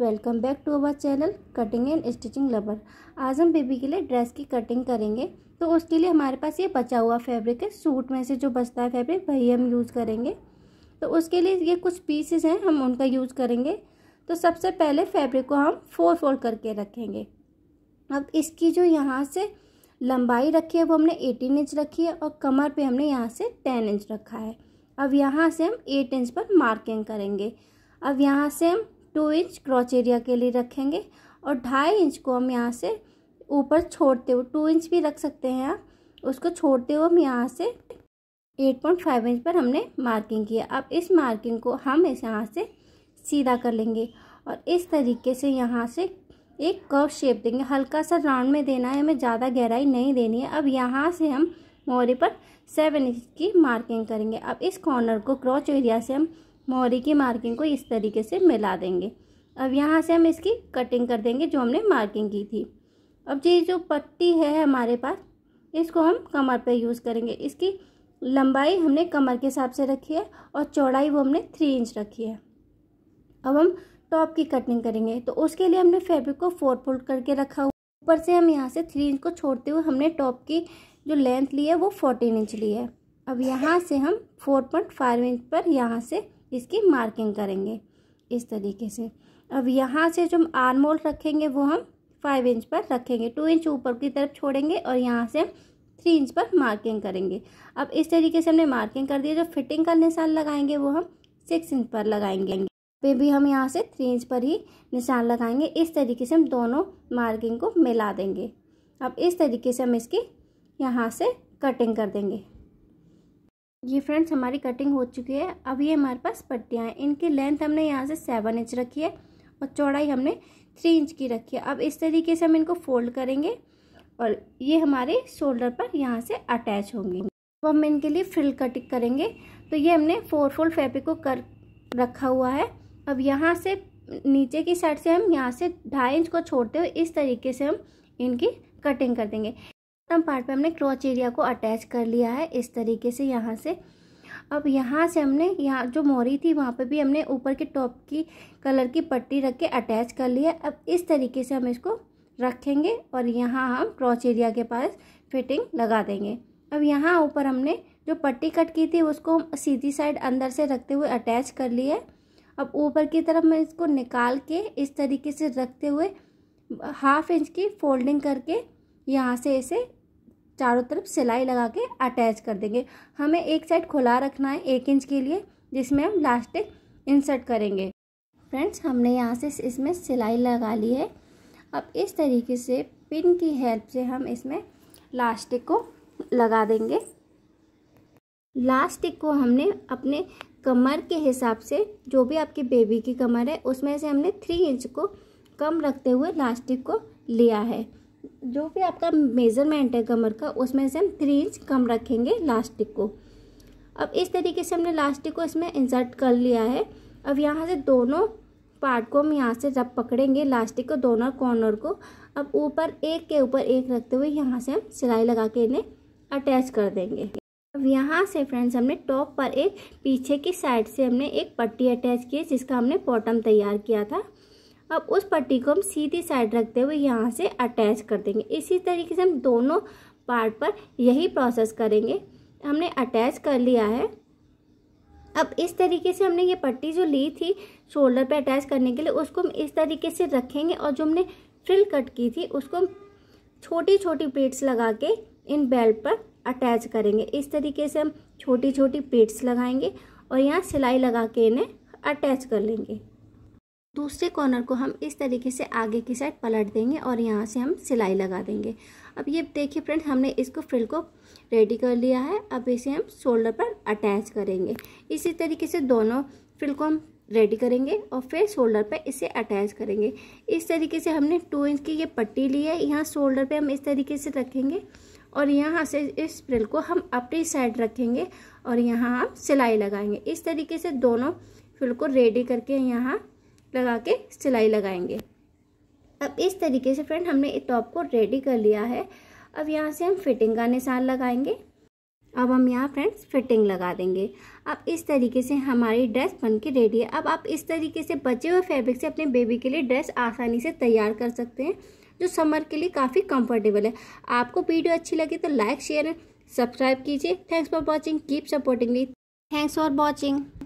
welcome back to our channel cutting and stitching lover आज हम baby के लिए ड्रेस की कटिंग करेंगे तो उसके लिए हमारे पास ये बचा हुआ फैब्रिक है सूट में से जो बचता है फैब्रिक वही हम यूज़ करेंगे तो उसके लिए ये कुछ पीसेस हैं हम उनका यूज़ करेंगे तो सबसे पहले फैब्रिक को हम फोर फोल्ड करके रखेंगे अब इसकी जो यहाँ से लंबाई रखी है वो हमने एटीन इंच रखी है और कमर पर हमने यहाँ से टेन इंच रखा है अब यहाँ से हम एट इंच पर मार्किंग करेंगे अब यहाँ से हम टू इंच क्रॉच एरिया के लिए रखेंगे और ढाई इंच को हम यहाँ से ऊपर छोड़ते हुए टू इंच भी रख सकते हैं आप उसको छोड़ते हुए हम यहाँ से एट पॉइंट फाइव इंच पर हमने मार्किंग किया अब इस मार्किंग को हम इस यहाँ से सीधा कर लेंगे और इस तरीके से यहाँ से एक कर्व शेप देंगे हल्का सा राउंड में देना है हमें ज़्यादा गहराई नहीं देनी है अब यहाँ से हम मोहरे पर सेवन इंच की मार्किंग करेंगे अब इस कॉर्नर को क्रॉच एरिया से हम मोहरी की मार्किंग को इस तरीके से मिला देंगे अब यहाँ से हम इसकी कटिंग कर देंगे जो हमने मार्किंग की थी अब ये जो पट्टी है हमारे पास इसको हम कमर पे यूज़ करेंगे इसकी लंबाई हमने कमर के हिसाब से रखी है और चौड़ाई वो हमने थ्री इंच रखी है अब हम टॉप की कटिंग करेंगे तो उसके लिए हमने फैब्रिक को फोर फोल्ड करके रखा हुआ ऊपर से हम यहाँ से थ्री इंच को छोड़ते हुए हमने टॉप की जो लेंथ ली है वो फोर्टीन इंच ली है अब यहाँ से हम फोर पॉइंट फाइव इंच पर यहाँ से इसकी मार्किंग करेंगे इस तरीके से अब यहाँ से जो हम आर्म होल रखेंगे वो हम फाइव इंच पर रखेंगे टू इंच ऊपर की तरफ छोड़ेंगे और यहाँ से हम थ्री इंच पर मार्किंग करेंगे अब इस तरीके से हमने मार्किंग कर दी जो फिटिंग का निशान लगाएंगे वो हम सिक्स इंच पर लगाएंगे पे भी हम यहाँ से थ्री इंच पर ही निशान लगाएंगे इस तरीके से हम दोनों मार्किंग को मिला देंगे अब इस तरीके से हम इसकी यहाँ से कटिंग कर देंगे ये फ्रेंड्स हमारी कटिंग हो चुकी है अब ये हमारे पास पट्टियाँ हैं इनकी लेंथ हमने यहाँ से सेवन इंच रखी है और चौड़ाई हमने थ्री इंच की रखी है अब इस तरीके से हम इनको फोल्ड करेंगे और ये हमारे शोल्डर पर यहाँ से अटैच होंगी अब हम इनके लिए फ्रिल कटिंग करेंगे तो ये हमने फोर फोल्ड फैब्रिक को कर रखा हुआ है अब यहाँ से नीचे की साइड से हम यहाँ से ढाई इंच को छोड़ते हुए इस तरीके से हम इनकी कटिंग कर देंगे बॉटम पार्ट पे हमने क्रॉच एरिया को अटैच कर लिया है इस तरीके से यहाँ से अब यहाँ से हमने यहाँ जो मोरी थी वहाँ पे भी हमने ऊपर के टॉप की कलर की पट्टी रख के अटैच कर लिया अब इस तरीके से हम इसको रखेंगे और यहाँ हम क्रॉच एरिया के पास फिटिंग लगा देंगे अब यहाँ ऊपर हमने जो पट्टी कट की थी उसको हम सीधी साइड अंदर से रखते हुए अटैच कर लिया अब ऊपर की तरफ मैं इसको निकाल के इस तरीके से रखते हुए हाफ इंच की फोल्डिंग करके यहाँ से इसे चारों तरफ सिलाई लगा के अटैच कर देंगे हमें एक साइड खुला रखना है एक इंच के लिए जिसमें हम लास्टिक इंसर्ट करेंगे फ्रेंड्स हमने यहाँ से इसमें सिलाई लगा ली है अब इस तरीके से पिन की हेल्प से हम इसमें लास्टिक को लगा देंगे लास्टिक को हमने अपने कमर के हिसाब से जो भी आपके बेबी की कमर है उसमें से हमने थ्री इंच को कम रखते हुए लास्टिक को लिया है जो भी आपका मेज़रमेंट है कमर का उसमें से हम थ्री इंच कम रखेंगे लास्टिक को अब इस तरीके से हमने लास्टिक को इसमें इंसर्ट कर लिया है अब यहाँ से दोनों पार्ट को हम यहाँ से जब पकड़ेंगे लास्टिक को दोनों कॉर्नर को अब ऊपर एक के ऊपर एक रखते हुए यहाँ से हम सिलाई लगा के इन्हें अटैच कर देंगे अब यहाँ से फ्रेंड्स हमने टॉप पर एक पीछे की साइड से हमने एक पट्टी अटैच की है जिसका हमने बॉटम तैयार किया था अब उस पट्टी को हम सीधी साइड रखते हुए यहाँ से अटैच कर देंगे इसी तरीके से हम दोनों पार्ट पर यही प्रोसेस करेंगे हमने अटैच कर लिया है अब इस तरीके से हमने ये पट्टी जो ली थी शोल्डर पे अटैच करने के लिए उसको हम इस तरीके से रखेंगे और जो हमने फ्रिल कट की थी उसको हम छोटी छोटी प्लेट्स लगा के इन बेल्ट पर अटैच करेंगे इस तरीके से हम छोटी छोटी प्लेट्स लगाएंगे और यहाँ सिलाई लगा के इन्हें अटैच कर लेंगे दूसरे कॉर्नर को हम इस तरीके से आगे की साइड पलट देंगे और यहाँ से हम सिलाई लगा देंगे अब ये देखिए फ्रेंड हमने इसको फ्रिल को रेडी कर लिया है अब इसे हम शोल्डर पर अटैच करेंगे इसी तरीके से दोनों फ्रिल को हम रेडी करेंगे और फिर शोल्डर पर इसे अटैच करेंगे इस तरीके से हमने टू इंच की ये पट्टी ली है यहाँ शोल्डर पर हम इस तरीके से रखेंगे और यहाँ से इस फ्रिल को हम अपनी साइड रखेंगे और यहाँ हम सिलाई लगाएंगे इस तरीके से दोनों फ्रिल को रेडी करके यहाँ लगा के सिलाई लगाएंगे अब इस तरीके से फ्रेंड हमने इस टॉप को रेडी कर लिया है अब यहाँ से हम फिटिंग का निशान लगाएंगे अब हम यहाँ फ्रेंड्स फिटिंग लगा देंगे अब इस तरीके से हमारी ड्रेस बन के रेडी है अब आप इस तरीके से बचे हुए फैब्रिक से अपने बेबी के लिए ड्रेस आसानी से तैयार कर सकते हैं जो समर के लिए काफ़ी कंफर्टेबल है आपको वीडियो अच्छी लगी तो लाइक शेयर सब्सक्राइब कीजिए thanks for watching keep supporting me thanks for watching